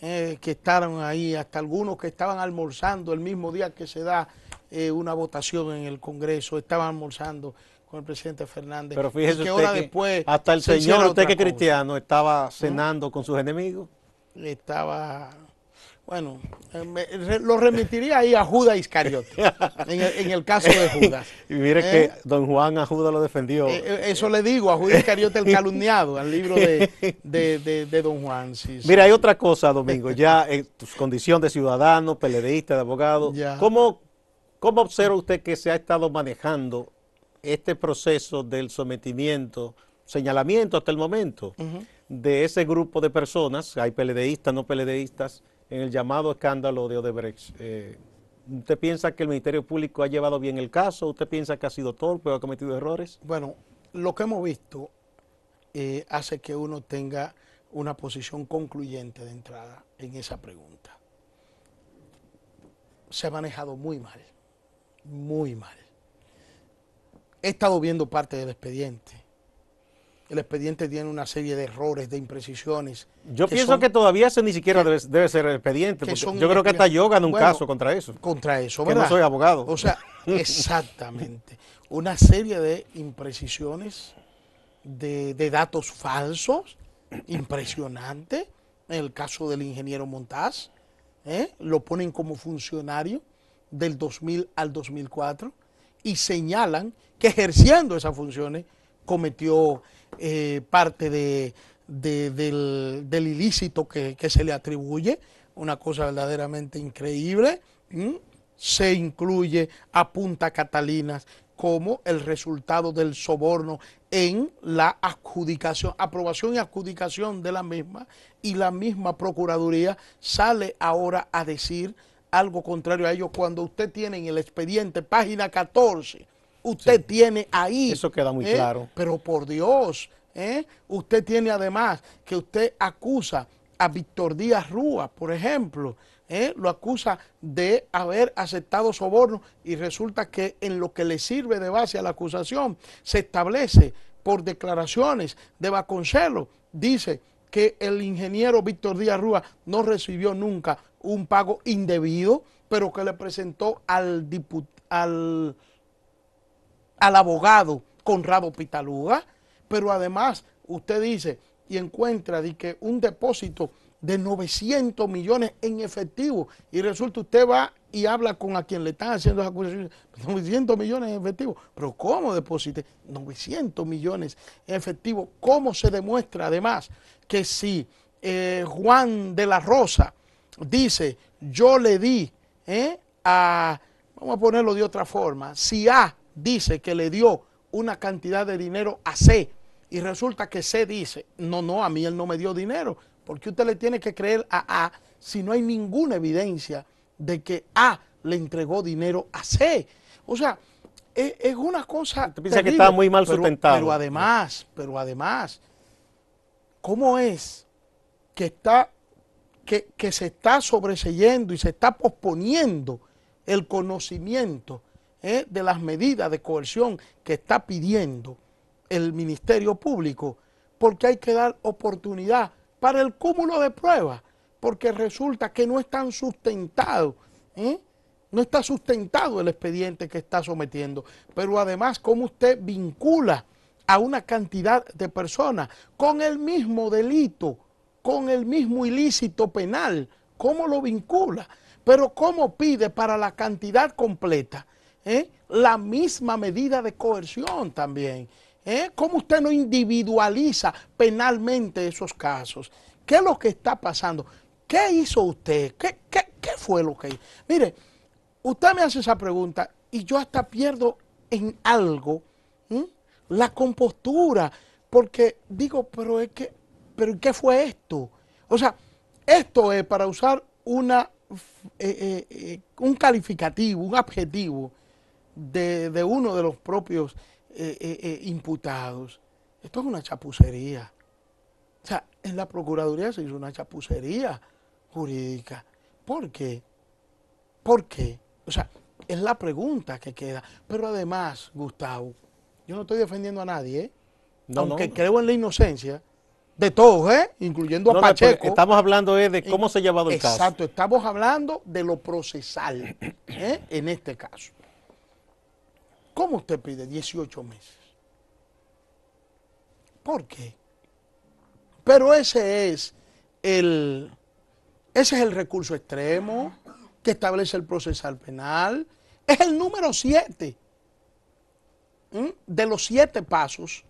eh, que estaban ahí, hasta algunos que estaban almorzando el mismo día que se da eh, una votación en el Congreso, estaban almorzando con el presidente Fernández. Pero fíjese usted hora después hasta el señor, usted que cristiano, estaba ¿Mm? cenando con sus enemigos. Estaba bueno, eh, lo remitiría ahí a Judas Iscariote en, el, caso de Judas. y mire que ¿eh? don Juan a Judas lo defendió. Eh, eso le digo, a Judas Iscariote el calumniado, al libro de, don Juan. Sí, Mira, hay otra cosa, Domingo, ya en tu condición de ciudadano, peledeísta, de abogado, ¿cómo, ¿cómo observa usted que se ha estado manejando este proceso del sometimiento, señalamiento hasta el momento, de ese grupo de personas, hay peledeístas, no peledeístas, en el llamado escándalo de Odebrecht. Eh, ¿Usted piensa que el Ministerio Público ha llevado bien el caso? ¿Usted piensa que ha sido torpe o ha cometido errores? Bueno, lo que hemos visto eh, hace que uno tenga una posición concluyente de entrada en esa pregunta. Se ha manejado muy mal, muy mal. He estado viendo parte del expediente el expediente tiene una serie de errores, de imprecisiones. Yo pienso que todavía eso ni siquiera debe, ser el expediente. yo creo que hasta yo gano un caso contra eso. Contra eso, no soy abogado. O sea, exactamente. Una serie de imprecisiones, de, datos falsos, impresionante. En el caso del ingeniero Montaz, ¿eh? lo ponen como funcionario del 2000 al 2004 y señalan que ejerciendo esas funciones cometió eh, parte del, ilícito que, se le atribuye, una cosa verdaderamente increíble. Se incluye a Punta Catalinas como el resultado del soborno en la adjudicación, aprobación y adjudicación de la misma y la misma Procuraduría sale ahora a decir algo contrario a ello cuando usted tiene en el expediente, página 14, usted tiene ahí. Eso queda muy ¿eh? claro. Pero por Dios, ¿eh? usted tiene además que usted acusa a Víctor Díaz Rúa, por ejemplo, ¿eh? lo acusa de haber aceptado soborno y resulta que en lo que le sirve de base a la acusación se establece por declaraciones de Baconcelo, dice que el ingeniero Víctor Díaz Rúa no recibió nunca un pago indebido, pero que le presentó al diputado al al abogado Conrado Pitaluga, pero además usted dice y encuentra de que un depósito de 900 millones en efectivo y resulta usted va y habla con a quien le están haciendo las acusaciones, 900 millones en efectivo, pero ¿cómo deposite 900 millones en efectivo? ¿Cómo se demuestra además que si eh, Juan de la Rosa dice, yo le di eh, a, vamos a ponerlo de otra forma, si A dice que le dio una cantidad de dinero a C y resulta que C dice, no, no, a mí él no me dio dinero, porque usted le tiene que creer a A si no hay ninguna evidencia de que A le entregó dinero a C. O sea, e, es, una cosa... piensa que está muy mal Pero además, pero además, ¿cómo es que, está, que, que se está sobreseyendo y se está posponiendo el conocimiento? de las medidas de coerción que está pidiendo el Ministerio Público, porque hay que dar oportunidad para el cúmulo de pruebas, porque resulta que no están sustentados, ¿eh? no está sustentado el expediente que está sometiendo, pero además cómo usted vincula a una cantidad de personas con el mismo delito, con el mismo ilícito penal, cómo lo vincula, pero cómo pide para la cantidad completa ¿Eh? la misma medida de coerción también. ¿eh? ¿Cómo usted no individualiza penalmente esos casos? ¿Qué es lo que está pasando? ¿Qué hizo usted? ¿Qué, fue lo que hizo? Mire, usted me hace esa pregunta y yo hasta pierdo en algo la compostura, porque digo, pero es que, pero ¿qué fue esto? O sea, esto es para usar una, eh, eh, un calificativo, un adjetivo, de, uno de los propios eh, eh, eh, imputados. Esto es una chapucería. O sea, en la Procuraduría se hizo una chapucería jurídica. ¿Por qué? ¿Por qué? O sea, es la pregunta que queda. Pero además, Gustavo, yo no estoy defendiendo a nadie, ¿eh? aunque creo en la inocencia de todos, ¿eh? incluyendo a Pacheco. estamos hablando de cómo se ha llevado el caso. Exacto, estamos hablando de lo procesal en este caso. ¿Cómo usted pide 18 meses? ¿Por qué? Pero ese es el, ese es el recurso extremo que establece el procesal penal. Es el número 7 de los siete pasos,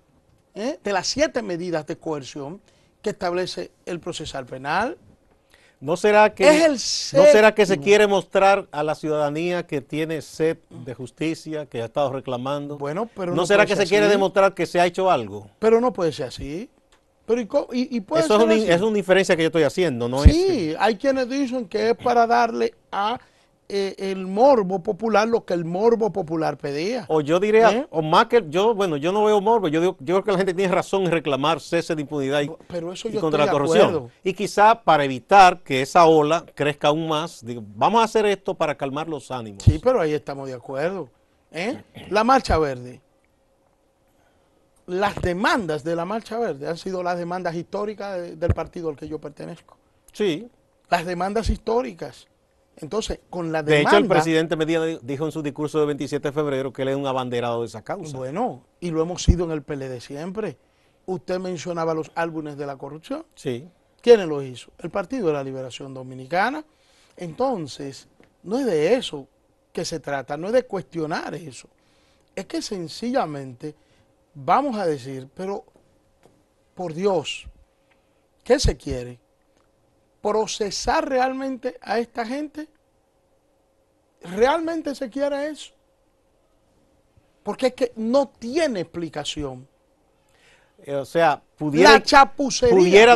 ¿eh? de las siete medidas de coerción que establece el procesal penal. ¿No será, que, ¿No será que se quiere mostrar a la ciudadanía que tiene sed de justicia, que ha estado reclamando? Bueno, pero ¿No, será que se quiere demostrar que se ha hecho algo? Pero no puede ser así. Pero y, y, puede Eso es, una, diferencia que yo estoy haciendo, ¿no? Sí, es eh, hay quienes dicen que es para darle a eh, el morbo popular lo que el morbo popular pedía. O yo diría, ¿Eh? o más que yo, bueno, yo no veo morbo, yo, digo, yo creo que la gente tiene razón en reclamar cese de impunidad y, contra la corrupción. Y quizá para evitar que esa ola crezca aún más, digo, vamos a hacer esto para calmar los ánimos. Sí, pero ahí estamos de acuerdo. ¿eh? La Marcha Verde. Las demandas de la Marcha Verde han sido las demandas históricas del partido al que yo pertenezco. Sí. Las demandas históricas entonces, con la demanda... De hecho, el presidente Medina dijo en su discurso de 27 de febrero que él es un abanderado de esa causa. Bueno, y lo hemos sido en el PLD siempre. Usted mencionaba los álbumes de la corrupción. Sí. ¿Quiénes los hizo? El Partido de la Liberación Dominicana. Entonces, no es de eso que se trata, no es de cuestionar eso. Es que sencillamente vamos a decir, pero por Dios, ¿qué se quiere? procesar realmente a esta gente? ¿Realmente se quiere eso? Porque es que no tiene explicación. Eh, o sea, pudiera,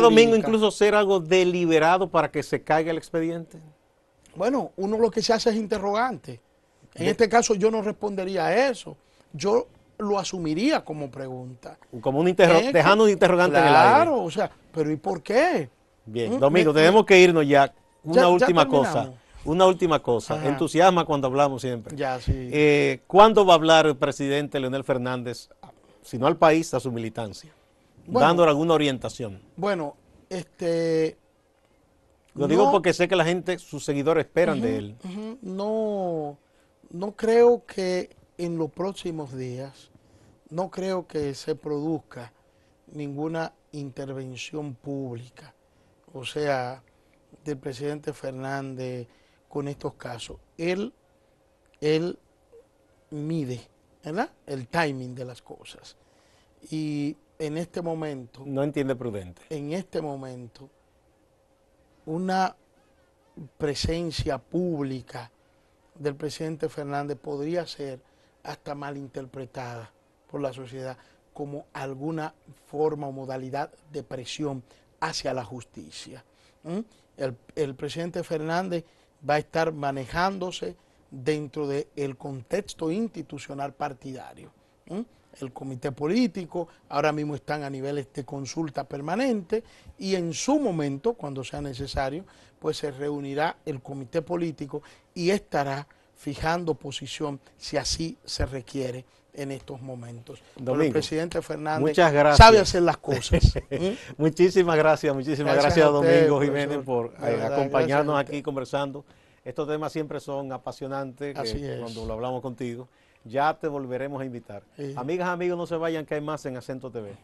Domingo incluso ser algo deliberado para que se caiga el expediente. Bueno, uno lo que se hace es interrogante. En este caso yo no respondería a eso. Yo lo asumiría como pregunta. Como un interrogante. dejando un interrogante en el aire. Claro, o sea, pero ¿y por qué? Bien, mm, Domingo, tenemos que irnos ya. Una última cosa. Una última cosa. Entusiasma cuando hablamos siempre. Ya, sí. Eh, ¿Cuándo va a hablar el presidente Leonel Fernández, si no al país, a su militancia? dándole alguna orientación. Bueno, este. Lo digo porque sé que la gente, sus seguidores esperan de él. no, no creo que en los próximos días, no creo que se produzca ninguna intervención pública o sea, del presidente Fernández con estos casos. Él, él mide, El timing de las cosas. Y en este momento... No entiende prudente. En este momento, una presencia pública del presidente Fernández podría ser hasta mal interpretada por la sociedad como alguna forma o modalidad de presión hacia la justicia. ¿Mm? El, presidente Fernández va a estar manejándose dentro del contexto institucional partidario. ¿Mm? El comité político, ahora mismo están a niveles de consulta permanente y en su momento, cuando sea necesario, pues se reunirá el comité político y estará fijando posición si así se requiere en estos momentos. Domingo, el presidente Fernández sabe hacer las cosas. muchísimas gracias, muchísimas gracias, Domingo Jiménez por eh, acompañarnos aquí conversando. Estos temas siempre son apasionantes cuando lo hablamos contigo. Ya te volveremos a invitar. Amigas, amigos, no se vayan, que hay más en Acento TV.